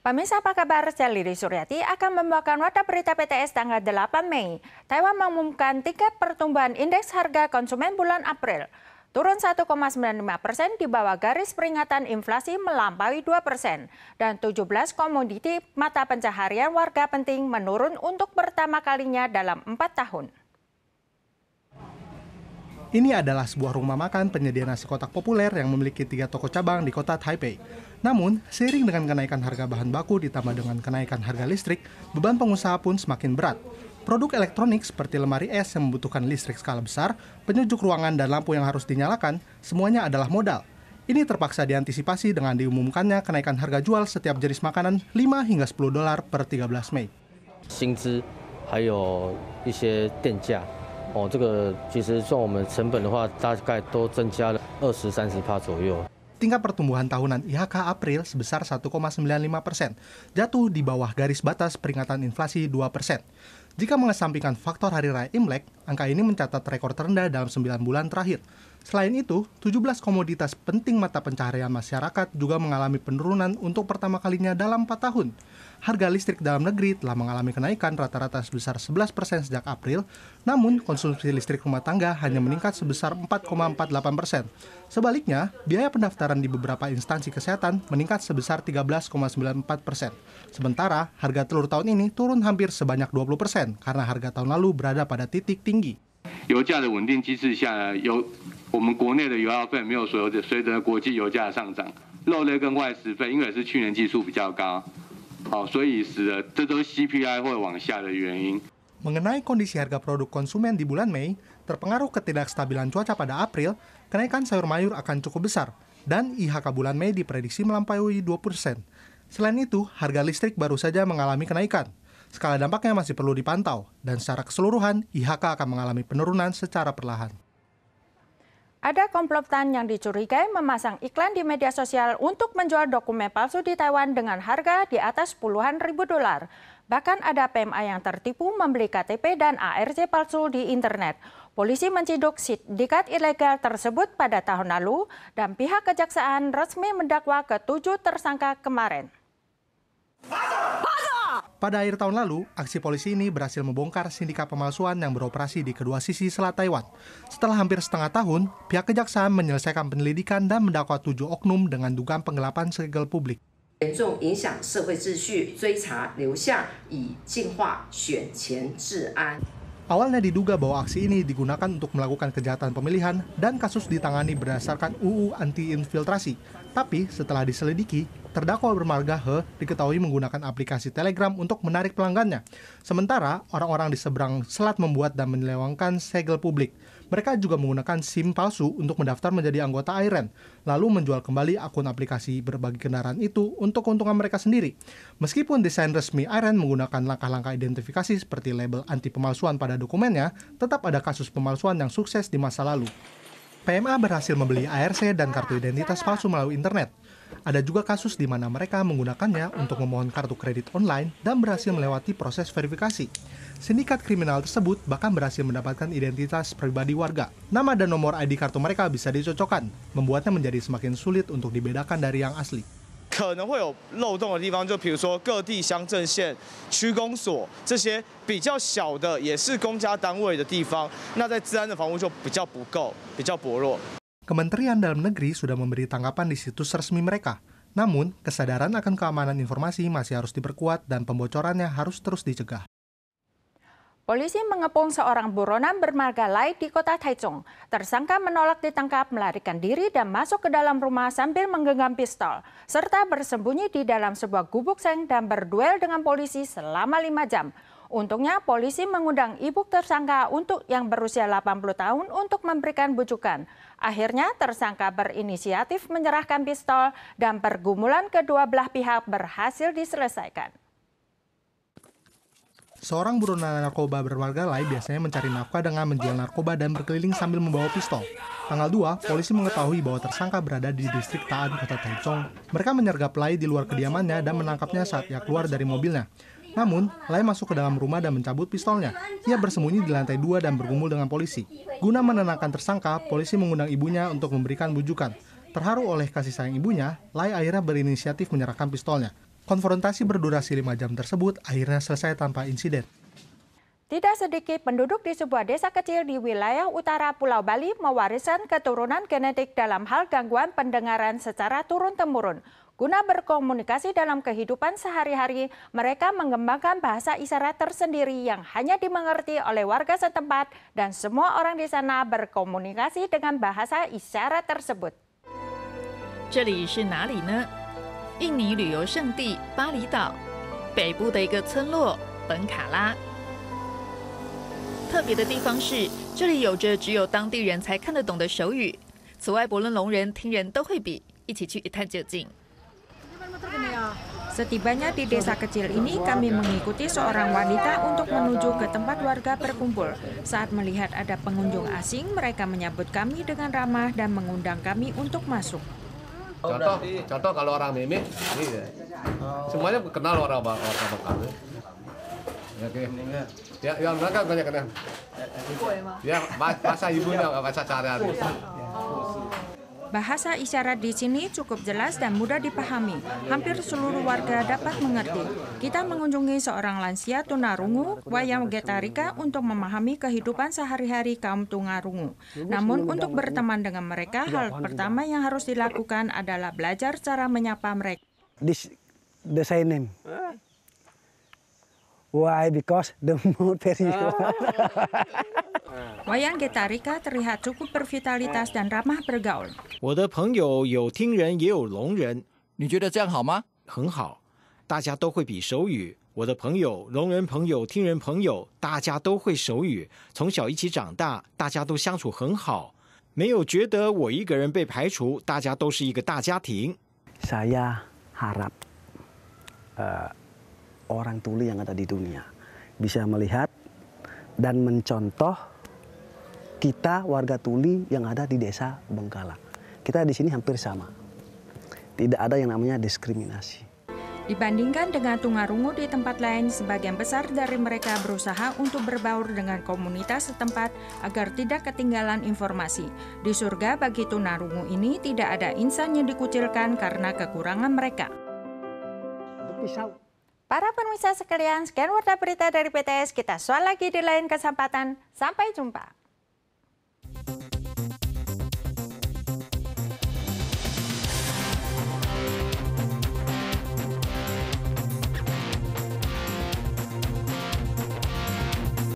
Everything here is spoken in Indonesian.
Pemirsa apa kabar? Saya Lili Suryati akan membawakan wadah berita PTS tanggal 8 Mei. Taiwan mengumumkan tingkat pertumbuhan indeks harga konsumen bulan April. Turun 1,95 persen di bawah garis peringatan inflasi melampaui 2 persen. Dan 17 komoditi mata pencaharian warga penting menurun untuk pertama kalinya dalam 4 tahun. Ini adalah sebuah rumah makan penyedia nasi kotak populer yang memiliki tiga toko cabang di kota Taipei. Namun, seiring dengan kenaikan harga bahan baku ditambah dengan kenaikan harga listrik, beban pengusaha pun semakin berat. Produk elektronik seperti lemari es yang membutuhkan listrik skala besar, penyujuk ruangan dan lampu yang harus dinyalakan, semuanya adalah modal. Ini terpaksa diantisipasi dengan diumumkannya kenaikan harga jual setiap jenis makanan 5 hingga 10 dolar per 13 Mei. 薪资还有一些电价哦，这个其实算我们成本的话，大概都增加了二十三十帕左右。Tingkat pertumbuhan tahunan IHK April sebesar 1,95 persen, jatuh di bawah garis batas peringatan inflasi 2 persen. Jika mengesampingkan faktor hari raya Imlek, angka ini mencatat rekor terendah dalam 9 bulan terakhir, Selain itu, 17 komoditas penting mata pencaharian masyarakat juga mengalami penurunan untuk pertama kalinya dalam 4 tahun. Harga listrik dalam negeri telah mengalami kenaikan rata-rata sebesar 11% sejak April, namun konsumsi listrik rumah tangga hanya meningkat sebesar 4,48%. Sebaliknya, biaya pendaftaran di beberapa instansi kesehatan meningkat sebesar 13,94%. Sementara, harga telur tahun ini turun hampir sebanyak 20% karena harga tahun lalu berada pada titik tinggi. Mengenai CPI 会往下的原因。Mengenai kondisi harga produk konsumen di bulan Mei, terpengaruh ketidakstabilan cuaca pada April, kenaikan sayur mayur akan cukup besar, dan IHK bulan Mei diprediksi melampaui 20%. Selain itu, harga listrik baru saja mengalami kenaikan. Skala dampaknya masih perlu dipantau, dan secara keseluruhan, IHK akan mengalami penurunan secara perlahan. Ada komplotan yang dicurigai memasang iklan di media sosial untuk menjual dokumen palsu di Taiwan dengan harga di atas puluhan ribu dolar. Bahkan ada PMA yang tertipu membeli KTP dan ARC palsu di internet. Polisi menciduk sindikat ilegal tersebut pada tahun lalu dan pihak kejaksaan resmi mendakwa ketujuh tersangka kemarin. Masuk! Pada akhir tahun lalu, aksi polisi ini berhasil membongkar sindikat pemalsuan yang beroperasi di kedua sisi Selat Taiwan. Setelah hampir setengah tahun, pihak kejaksaan menyelesaikan penyelidikan dan mendakwa tujuh oknum dengan dugaan penggelapan segel publik. Awalnya diduga bahwa aksi ini digunakan untuk melakukan kejahatan pemilihan dan kasus ditangani berdasarkan UU anti infiltrasi. Tapi setelah diselidiki, terdakwa bermarga He diketahui menggunakan aplikasi Telegram untuk menarik pelanggannya. Sementara orang-orang di seberang selat membuat dan menyelewangkan segel publik. Mereka juga menggunakan SIM palsu untuk mendaftar menjadi anggota Airen, lalu menjual kembali akun aplikasi berbagi kendaraan itu untuk keuntungan mereka sendiri. Meskipun desain resmi Airen menggunakan langkah-langkah identifikasi seperti label anti pemalsuan pada dokumennya, tetap ada kasus pemalsuan yang sukses di masa lalu. PMA berhasil membeli ARC dan kartu identitas palsu melalui internet. Ada juga kasus di mana mereka menggunakannya untuk memohon kartu kredit online dan berhasil melewati proses verifikasi. Sindikat kriminal tersebut bahkan berhasil mendapatkan identitas pribadi warga. Nama dan nomor ID kartu mereka bisa dicocokkan, membuatnya menjadi semakin sulit untuk dibedakan dari yang asli. 可能会有漏洞的地方，就比如说各地乡镇县、区公所这些比较小的，也是公家单位的地方，那在治安的防护就比较不够，比较薄弱。Kementerian Dalam Negeri sudah memberi tanggapan di situs resmi mereka. Namun, kesadaran akan keamanan informasi masih harus diperkuat dan pembocorannya harus terus dicegah. Polisi mengepung seorang buronan bermarga Lai di kota Taichung. Tersangka menolak ditangkap, melarikan diri dan masuk ke dalam rumah sambil menggenggam pistol, serta bersembunyi di dalam sebuah gubuk seng dan berduel dengan polisi selama lima jam. Untungnya polisi mengundang ibu tersangka untuk yang berusia 80 tahun untuk memberikan bujukan. Akhirnya tersangka berinisiatif menyerahkan pistol dan pergumulan kedua belah pihak berhasil diselesaikan. Seorang buronan narkoba berwarga lain biasanya mencari nafkah dengan menjual narkoba dan berkeliling sambil membawa pistol. Tanggal 2, polisi mengetahui bahwa tersangka berada di distrik Taan, Kota Taichung. Mereka menyergap Lai di luar kediamannya dan menangkapnya saat ia keluar dari mobilnya. Namun, Lai masuk ke dalam rumah dan mencabut pistolnya. Ia bersembunyi di lantai dua dan bergumul dengan polisi. Guna menenangkan tersangka, polisi mengundang ibunya untuk memberikan bujukan. Terharu oleh kasih sayang ibunya, Lai akhirnya berinisiatif menyerahkan pistolnya. Konfrontasi berdurasi lima jam tersebut akhirnya selesai tanpa insiden. Tidak sedikit penduduk di sebuah desa kecil di wilayah utara Pulau Bali mewarisan keturunan genetik dalam hal gangguan pendengaran secara turun-temurun. Guna berkomunikasi dalam kehidupan sehari-hari, mereka mengembangkan bahasa isyarat tersendiri yang hanya dimengerti oleh warga setempat dan semua orang di sana berkomunikasi dengan bahasa isyarat tersebut. 这里是哪里呢？印尼旅游胜地巴厘岛北部的一个村落本卡拉。特别的地方是，这里有着只有当地人才看得懂的手语，此外，伯伦聋人听人都会比，一起去一探究竟。Setibanya di desa kecil ini, kami mengikuti seorang wanita untuk menuju ke tempat warga berkumpul. Saat melihat ada pengunjung asing, mereka menyambut kami dengan ramah dan mengundang kami untuk masuk. Contoh, contoh kalau orang mimi, ya. semuanya kenal orang orang, orang -orang Ya, oke. Ya, yang mereka banyak kenal. Ya, bahasa ibunya, bahasa sehari-hari. Bahasa isyarat di sini cukup jelas dan mudah dipahami. Hampir seluruh warga dapat mengerti. Kita mengunjungi seorang lansia tunarungu, Wayang Getarika, untuk memahami kehidupan sehari-hari kaum tunarungu. Namun untuk berteman dengan mereka, hal pertama yang harus dilakukan adalah belajar cara menyapa mereka. This, the same Why? Because the m o o d period. Wayan Getarika terlihat cukup p e r i i t a l i t a s dan ramah bergaul. 我的朋友有听人也有聋人，你觉得这样好吗？很好，大家都会比手语。我的朋友，聋人朋友，听人朋友，大家都会手语，从小一起长大，大家都相处很好，没有觉得我一个人被排除，大家都是一个大家庭。Saya harap, 呃。orang tuli yang ada di dunia. Bisa melihat dan mencontoh kita warga tuli yang ada di desa Bengkala. Kita di sini hampir sama. Tidak ada yang namanya diskriminasi. Dibandingkan dengan Tungarungu di tempat lain, sebagian besar dari mereka berusaha untuk berbaur dengan komunitas setempat agar tidak ketinggalan informasi. Di surga bagi Tunarungu ini tidak ada insan yang dikucilkan karena kekurangan mereka. Pisau. Para pemirsa sekalian, sekian warta berita dari PTS. Kita soal lagi di lain kesempatan. Sampai jumpa.